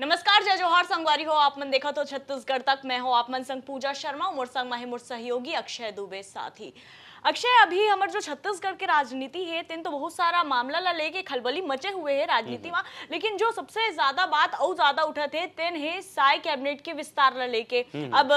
नमस्कार जय जोहार संगवारी हो आप मन देखा तो छत्तीसगढ़ तक मैं हो आप मन संग पूजा शर्मा उमर संग माही मोर सहयोगी अक्षय दुबे साथी अक्षय अभी हमारे जो छत्तीसगढ़ के राजनीति है तेन तो बहुत सारा मामला ला लेके खलबली मचे हुए है राजनीति में हम्म। लेकिन जो सबसे ज्यादा बात और ज्यादा उठा थे तेन है साय कैबिनेट के विस्तार ला लेके हम्म। अब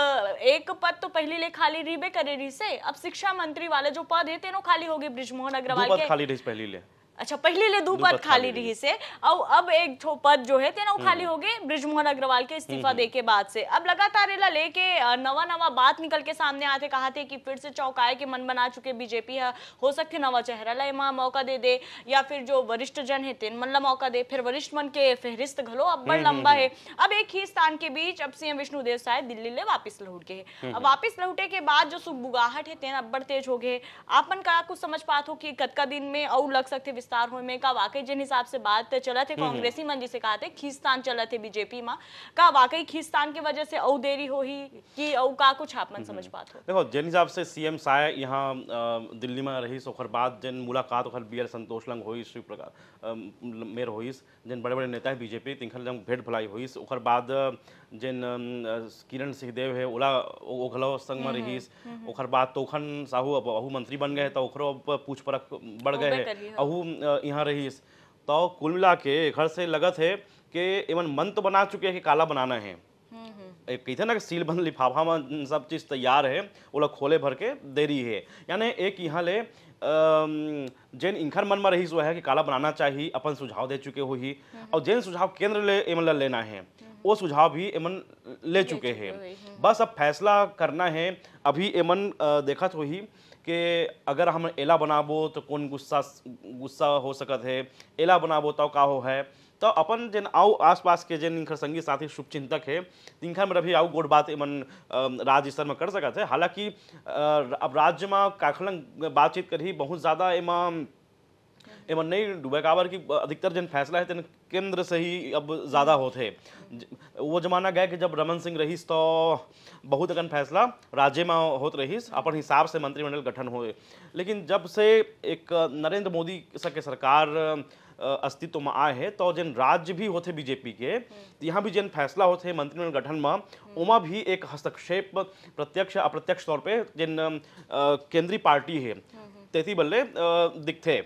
एक पद तो पहले ले खाली रीबे करेरी से अब शिक्षा मंत्री वाले जो पद है तेनो खाली होगी ब्रिजमोहन अग्रवाल के खाली पहले ले अच्छा पहले ले दो पद खाली रही से और अब एक ठो पद जो है तेना हम्म। खाली हो गए ब्रिजमोहन अग्रवाल के इस्तीफा हम्म, हम्म। दे के बाद से अब लगातार एला लेके नवा नवा बात निकल के सामने आते कहा थे कि फिर से चौकाए के मन बना चुके बीजेपी है हो सकते नवा चेहरा ला एमा मौका दे दे या फिर जो वरिष्ठ जन है तेन मन ला मौका दे फिर वरिष्ठ मन के फेहरिस्त घलो अब्बड़ लंबा है अब एक ही स्थान के बीच अब सीएम विष्णुदेव साय दिल्ली ले वापिस लौट गए अब वापिस लौटे के बाद जो सुखबुगाहट है तेन अब्बड़ तेज हो गए आप मन का कुछ समझ पात हो कि कतका दिन में और लग सकते गिरफ्तार हुए में का वाकई जिन हिसाब से बात चला थे हम्म, हम्म। कांग्रेसी मन जिसे कहा थे खिस्तान चला थे बीजेपी माँ का वाकई खिस्तान की वजह से औ देरी हो ही कि औ का कुछ आप मन हम्म, समझ पाते हो देखो जिन हिसाब से सीएम साय यहाँ दिल्ली में रही सोखर बाद जिन मुलाकात ओखर बी एल संतोष लंग हुई शिव प्रकाश मेयर हुई जिन बड़े बड़े नेता है बीजेपी तिखन लंग भेंट भलाई हुई ओखर बाद जेन किरण सिंहदेव है ओला ओखलो संग में हम्म, रहीस हम्म, हम्म। ओखर बाद तोखन साहू अब अहू मंत्री बन गए तो ओखरो अब पूछ परख बढ़ गए है अहू यहाँ रहीस तो कुल मिला के घर से लगत है कि इवन मन तो बना चुके हैं कि काला बनाना है कहते ना कि सील बंद लिफाफा में सब चीज़ तैयार है ओला खोले भर के देरी है यानी एक यहाँ ले जेन इनखर मन में रही वह है कि काला बनाना चाहिए अपन सुझाव दे चुके हो ही हम्म। और जेन सुझाव केंद्र ले एमन लेना है हम्म। वो सुझाव भी एमन ले चुके हैं हम्म। बस अब फैसला करना है अभी एमन देखत हो ही कि अगर हम एला बनाबो तो कौन गुस्सा गुस्सा हो सकत है एला बनाबो तो का हो है तो अपन जन आओ आसपास के जन इनकर संगी साथी शुभचिंतक है इनका में रभी आओ गोट बात इमन राज्य स्तर में कर सकते हैं हालांकि अब राज्य में काखलंग बातचीत करी बहुत ज़्यादा एमा एमन नहीं डूबे काबर की अधिकतर जन फैसला है तेन केंद्र से ही अब ज़्यादा होते वो जमाना गया कि जब रमन सिंह रहीस तो बहुत अगन फैसला राज्य में होत रहीस अपन हिसाब से मंत्रिमंडल गठन हो लेकिन जब से एक नरेंद्र मोदी सके सरकार अस्तित्व में आए हैं तो जन राज्य भी होते बीजेपी के तो यहाँ भी जन फैसला होते मंत्रिमंडल गठन में उमा भी एक हस्तक्षेप प्रत्यक्ष अप्रत्यक्ष तौर पे जन केंद्रीय पार्टी है तेती बल्ले दिखते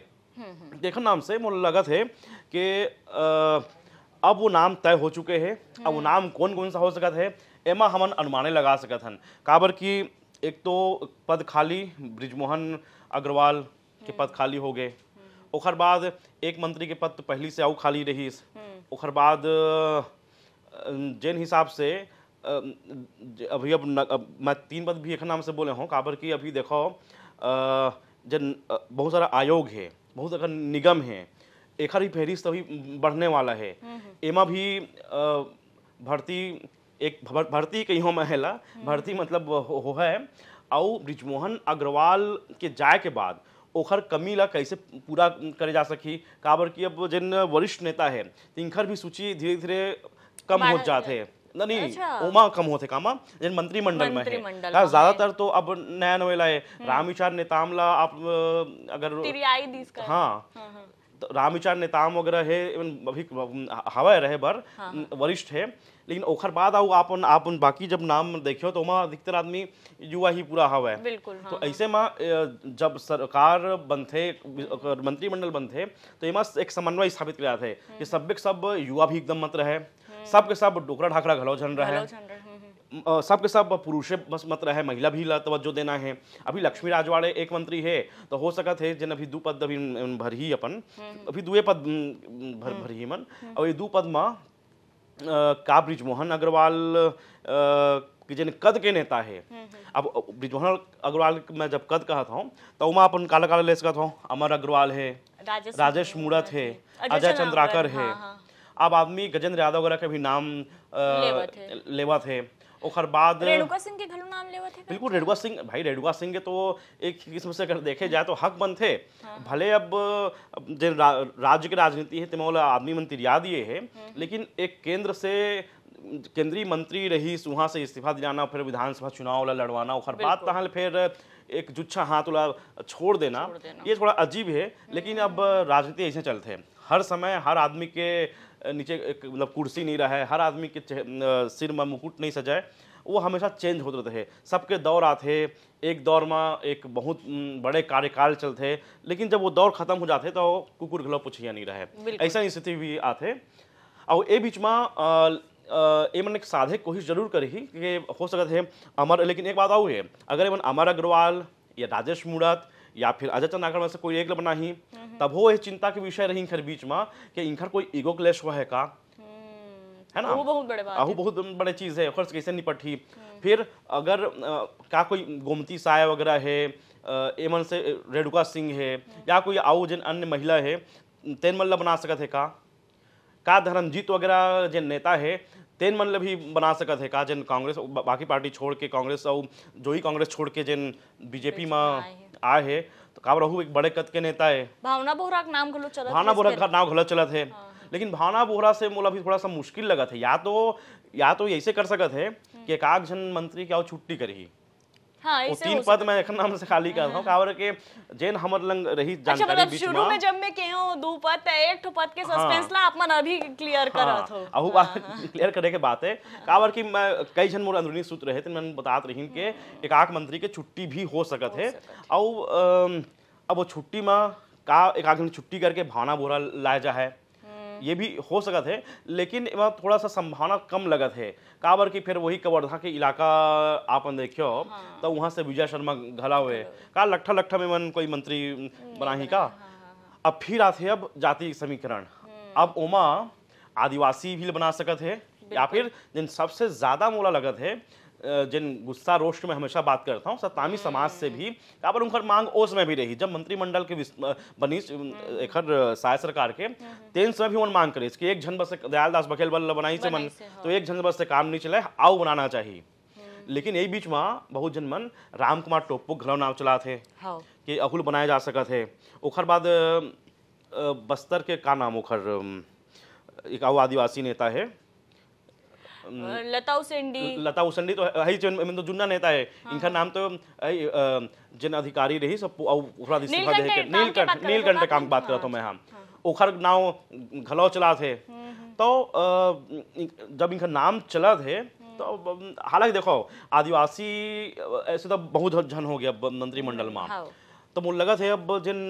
देखो नाम से मुझे लगत है कि अब वो नाम तय हो चुके हैं अब वो नाम कौन कौन सा हो सकता है एमा हमन अनुमाने लगा सकत हन काबर की एक तो पद खाली ब्रिजमोहन अग्रवाल के पद खाली हो गए ओखर बाद एक मंत्री के पद तो पहली से आऊ खाली रही हम्म। ओखर बाद जिन हिसाब से अभी अब, न, अब मैं तीन पद भी एक नाम से बोले हूँ काबर की अभी देखो जन बहुत सारा आयोग है बहुत सारा निगम है एक ही फहरिस्त अभी बढ़ने वाला है हम्म, हम्म। एमा भी भर्ती एक भर्ती कहीं हो है भर्ती मतलब हो, हो है और ब्रिजमोहन अग्रवाल के जाए के बाद ओखर कमी ला कैसे पूरा करे जा सकी काबर की अब जिन वरिष्ठ नेता है तिंखर भी सूची धीरे धीरे कम हो जाते हैं नहीं अच्छा। उमा कम होते कामा जिन मंत्रिमंडल में हाँ, है ज्यादातर तो अब नया नोएला है हम्म। रामविचार नेतामला आप अगर हाँ, हाँ, हाँ। रामविचार नेताम वगैरह है इवन अभी हवा रहे बर हाँ, हाँ। वरिष्ठ है लेकिन ओखर बाद आओ आप आप बाकी जब नाम देखियो तो वहाँ अधिकतर आदमी युवा ही पूरा हवा है बिल्कुल तो हाँ। तो ऐसे माँ जब सरकार बनते मंत्रिमंडल बनते तो ये यहाँ एक समन्वय स्थापित किया थे कि सब हम्म। सब युवा भी एकदम मत रहे हम्म। सब के सब डोकरा ढाकरा घलो झन रहे सब के सब पुरुष बस मत रहे महिला भी तवज्जो देना है अभी लक्ष्मी राजवाड़े एक मंत्री है तो हो सकत है जिन अभी दू पद अभी भर ही अपन हम्म। अभी दुए पद भर हम्म। भर ही मन हम्म। और ये दू पद में का ब्रिजमोहन अग्रवाल कि जिन कद के नेता है अब ब्रिजमोहन अग्रवाल मैं जब कद कहा था तो मैं अपन काला काला लेस का था अमर अग्रवाल है राजेश मूरत है अजय चंद्राकर है हाँ, हाँ। अब आदमी गजेंद्र यादव वगैरह के भी नाम लेवत है और बाद रेणुका सिंह के घलो नाम लेवत है बिल्कुल रेणुका सिंह भाई रेणुका सिंह के तो एक किस्म से अगर देखे जाए तो हक बन थे हाँ। भले अब जिन राज्य की राजनीति है तेमोल आदमी मंत्री याद ये है हाँ। लेकिन एक केंद्र से केंद्रीय मंत्री रही वहाँ से इस्तीफा दिलाना फिर विधानसभा चुनाव वाला लड़वाना ओखर बाद तहल फिर एक जुच्छा हाथ वाला छोड़ देना, छोड़ देना ये थोड़ा अजीब है लेकिन हाँ। अब राजनीति ऐसे चलते हैं हर समय हर आदमी के नीचे मतलब कुर्सी नहीं रहे हर आदमी के सिर में मुकुट नहीं सजाए वो हमेशा चेंज होते रहे सबके दौर आते एक दौर में एक बहुत बड़े कार्यकाल चलते लेकिन जब वो दौर खत्म हो जाते तो कुकुर घलो पुछिया नहीं रहे ऐसा स्थिति भी आते और ये बीच में ये मन एक साधे कोशिश जरूर करी कि हो सकते है अमर लेकिन एक बात आऊ है अगर एमन अमर अग्रवाल या राजेश मूरत या फिर अजय नागर में से कोई एक ही हम्म। तब हो ये चिंता के विषय रही इनकर बीच में कि इनकर कोई ईगो क्लेश हुआ है का हम्म। है ना बहुत बड़े बात बहुत बड़े चीज है कैसे निपटी हम्म। फिर अगर आ, का कोई गोमती साय वगैरह है एमन से रेणुका सिंह है या कोई आउ जिन अन्य महिला है तेन मल्ल बना सकत है का का धर्मजीत वगैरह जिन नेता है तेन मल्ल भी बना सकत है का जिन कांग्रेस बाकी पार्टी छोड़ के कांग्रेस और जो ही कांग्रेस छोड़ के जिन बीजेपी में आए है तो काम रहू एक बड़े कद के नेता है भावना बोहरा का नाम गलत चला भावना बोहरा का नाम गलत चला थे लेकिन भावना बोहरा से मोला भी थोड़ा सा मुश्किल लगा थे या तो या तो ऐसे कर सकते है कि एकाग जन मंत्री क्या छुट्टी करेगी हाँ, वो तीन पद मैं एक नाम से खाली कर रहा हूँ हाँ। कावर के जेन हमर लंग रही अच्छा, जानकारी अच्छा, मतलब शुरू में जब मैं दो पद एक पद के सस्पेंस हाँ। ला अभी क्लियर हाँ। बात क्लियर करे के बात है कावर की मैं कई जन मोर अंदरूनी सूत्र रहे थे मैं बतात तो रहीन के एकाक मंत्री के छुट्टी भी हो सकत है और अब वो छुट्टी में का एकाक छुट्टी करके भावना बोरा लाया जा है ये भी हो सकत है लेकिन वह थोड़ा सा संभावना कम लगत है काबर की फिर वही कवर्धा के इलाका आपन देखियो हाँ। तो वहाँ से विजय शर्मा घला हुए का लट्ठा लट्ठा में मन कोई मंत्री बना ही का हाँ, हाँ, हाँ, अब फिर आते अब जाति समीकरण हम्म। अब ओमा आदिवासी भी बना सकत है या फिर जिन सबसे ज्यादा मोला लगत है जिन गुस्सा रोष्ट में हमेशा बात करता हूँ सत्तामी समाज से भी पर उनकर मांग ओस में भी रही जब मंत्रिमंडल के बनी हम्म। एक साय सरकार के हम्म, हम्म। तेन समय भी उन मांग करे कि एक झन बस दयाल दास बघेल बल बनाई से मन हाँ। तो एक झन बस से काम नहीं चले आओ बनाना चाहिए लेकिन यही बीच में बहुत जन मन राम कुमार टोप्पो घरों नाव चला थे हाँ। कि अहुल बनाया जा सकत है उखर बाद बस्तर के का नाम उखर एक आदिवासी नेता है लता उसेंडी लता उसेंडी तो है जन तो जुन्ना नेता है हाँ, इनका नाम तो जिन अधिकारी रही सब ओकरा दिस इस्तीफा नीलकंठ नीलकंठ काम बात करता तो हूँ मैं हम हाँ। हाँ, हाँ। ओखर नाव घलो चला थे हम्म, हम्म। तो जब इनका नाम चला थे हम्म। तो हालांकि देखो आदिवासी ऐसे तो बहुत जन हो गया मंत्रिमंडल में तो मुझे लगा थे अब जिन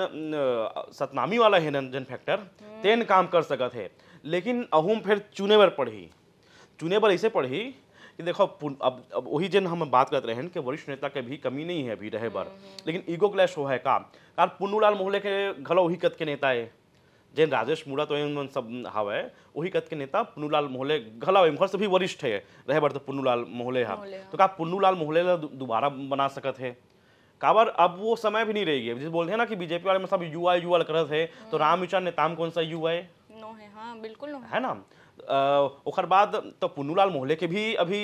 सतनामी वाला है जिन फैक्टर तेन काम कर सकत थे लेकिन अहूम फिर चुने पर पड़ी चुने बर ऐसे पढ़ी कि देखो अब अब वही जन हम बात करते रहे कि वरिष्ठ नेता के भी कमी नहीं है अभी रहे बार लेकिन ईगो क्लैश हो है का कारण पुन्नूलाल मोहल्ले के घलो वही कद के नेता है जैन राजेश मुड़ा तो इन सब हाव है वही कद के नेता पुन्नूलाल मोहल्ले घला एम घर से भी वरिष्ठ है रहे बार तो पुन्नूलाल मोहल्ले हा तो का पुन्नूलाल मोहल्ले दोबारा बना सकत है काबर अब वो समय भी नहीं रहेगी जिस बोलते हैं ना कि बीजेपी वाले में सब युवा युवा करते हैं तो हाँ। रामविचार विचार नेताम कौन सा युवा है नो है हाँ बिल्कुल है ना बाद तो पुन्नूलाल मोहले के भी अभी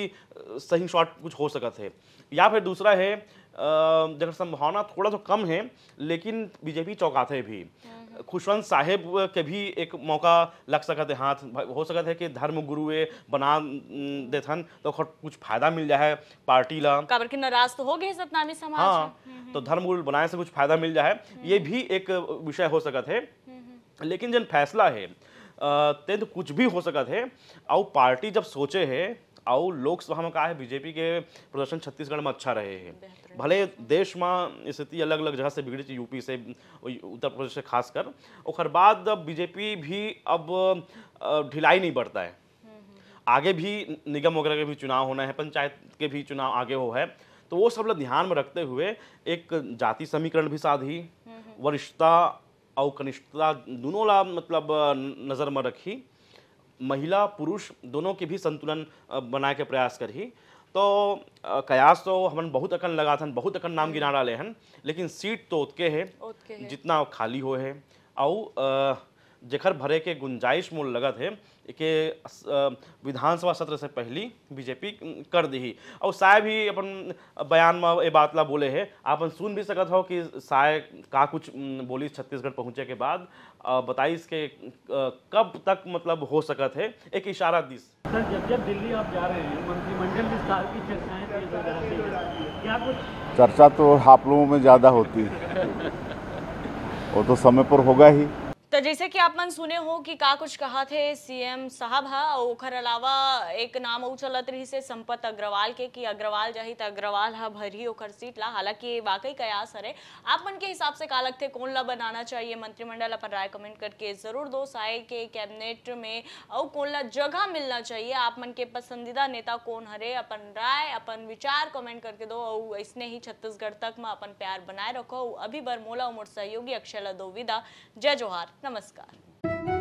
सही शॉट कुछ हो सकत थे या फिर दूसरा है जगह संभावना थोड़ा तो कम है लेकिन बीजेपी चौंकाते भी हम्म। खुशवंत साहेब के भी एक मौका लग सकते है हाथ हो सकता है कि धर्म गुरु बना देथन तो कुछ फायदा मिल जाए पार्टी ला काबर के नाराज तो हो गए सतनामी समाज हाँ हम्म, हम्म। तो धर्म गुरु बनाए से कुछ फायदा मिल जाए ये भी एक विषय हो सकता है लेकिन जन फैसला है तो कुछ भी हो सकत है और पार्टी जब सोचे है और लोकसभा में कहा है बीजेपी के प्रदर्शन छत्तीसगढ़ में अच्छा रहे हैं भले देश में स्थिति अलग अलग जगह से बिगड़ी थी यूपी से उत्तर प्रदेश से खासकर और बाद बीजेपी भी अब ढिलाई नहीं बढ़ता है आगे भी निगम वगैरह के भी चुनाव होना है पंचायत के भी चुनाव आगे हो है तो वो सब लोग ध्यान में रखते हुए एक जाति समीकरण भी साधी हम्म, हम्म। वरिष्ठता और कनिष्ठता दोनों ला मतलब नज़र में रखी महिला पुरुष दोनों के भी संतुलन बनाए के प्रयास करी तो कयास तो हम बहुत अकन लगा था बहुत अकन नाम गिना डाले हन लेकिन सीट तो उतके है जितना खाली हो है और जेखर भरे के गुंजाइश मूल लगत हे के विधानसभा सत्र से पहली बीजेपी कर दी और साय भी अपन बयान में ये बात ला बोले है आपन सुन भी सकत हो कि साय का कुछ बोली छत्तीसगढ़ पहुँचे के बाद बताइस के कब तक मतलब हो सकत है एक इशारा दिस सर जब जब दिल्ली आप जा रहे हैं मंत्रिमंडल विस्तार की चर्चाएं क्या कुछ चर्चा तो आप लोगों में ज़्यादा होती है वो तो समय पर होगा ही जैसे कि आप मन सुने हो कि का कुछ कहा थे सीएम साहब हा ओखर अलावा एक नाम अऊ चलत रही से संपत अग्रवाल के कि अग्रवाल जाही तो अग्रवाल हा भरी ओखर सीट ला हालांकि वाकई कयास हरे आप मन के हिसाब से का लगते कौन ला बनाना चाहिए मंत्रिमंडल अपन राय कमेंट करके जरूर दो साय के कैबिनेट में और कौन ला जगह मिलना चाहिए आप मन के पसंदीदा नेता कौन हरे अपन राय अपन विचार कमेंट करके दो और इसने ही छत्तीसगढ़ तक में अपन प्यार बनाए रखो अभी बर मोला उमर सहयोगी अक्षय ला दो विदा जय जोहार नमस्कार